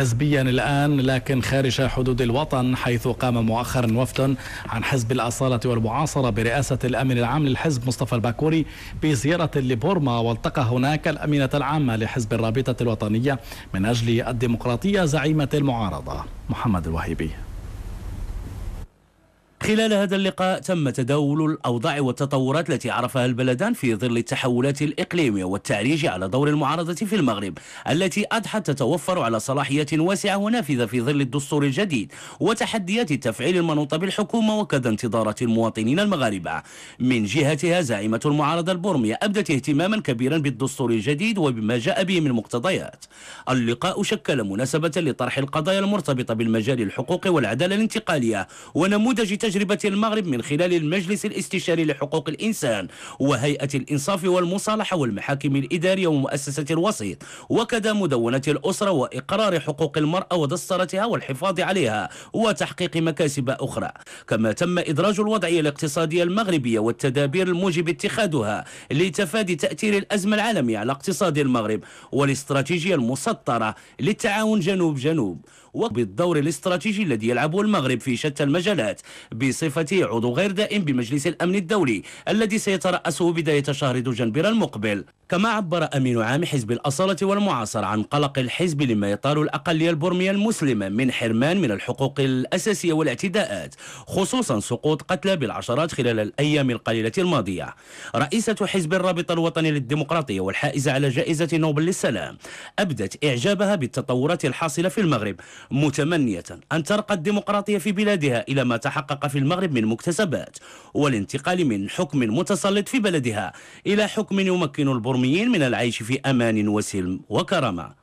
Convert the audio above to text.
حزبيا الآن لكن خارج حدود الوطن حيث قام مؤخرا وفد عن حزب الأصالة والمعاصرة برئاسة الأمن العام للحزب مصطفى الباكوري بزيارة لبورما والتقى هناك الأمينة العامة لحزب الرابطة الوطنية من أجل الديمقراطية زعيمة المعارضة محمد الوهيبي خلال هذا اللقاء تم تداول الأوضاع والتطورات التي عرفها البلدان في ظل التحولات الإقليمية والتعريج على دور المعارضة في المغرب التي أضحت تتوفر على صلاحيات واسعة ونافذة في ظل الدستور الجديد وتحديات التفعيل المنوطه بالحكومة وكذا انتظارات المواطنين المغاربة من جهتها زعيمة المعارضة البورمية أبدت اهتماما كبيرا بالدستور الجديد وبما جاء به من مقتضيات اللقاء شكل مناسبة لطرح القضايا المرتبطة بالمجال الحقوقي والعدالة الانتقالية ونموذج تجربة المغرب من خلال المجلس الاستشاري لحقوق الإنسان وهيئة الإنصاف والمصالحة والمحاكم الإدارية ومؤسسة الوسيط وكذا مدونة الأسرة وإقرار حقوق المرأة ودسترتها والحفاظ عليها وتحقيق مكاسب أخرى كما تم إدراج الوضعية الاقتصادية المغربية والتدابير الموجب اتخاذها لتفادي تأثير الأزمة العالمية على اقتصاد المغرب والاستراتيجية المسطرة للتعاون جنوب جنوب وبالدور الاستراتيجي الذي يلعبه المغرب في شتى المجالات بصفته عضو غير دائم بمجلس الأمن الدولي الذي سيترأسه بداية شهر دجنبر المقبل كما عبر أمين عام حزب الأصالة والمعاصر عن قلق الحزب لما يطال الأقلية البرمية المسلمة من حرمان من الحقوق الأساسية والاعتداءات خصوصا سقوط قتلى بالعشرات خلال الأيام القليلة الماضية رئيسة حزب الرابطة الوطني للديمقراطية والحائزة على جائزة نوبل للسلام أبدت إعجابها بالتطورات الحاصلة في المغرب متمنية أن ترقى الديمقراطية في بلادها إلى ما تحقق في المغرب من مكتسبات والانتقال من حكم متسلط في بلدها إلى حكم يمكن البرمية القوميين من العيش في أمان وسلم وكرامة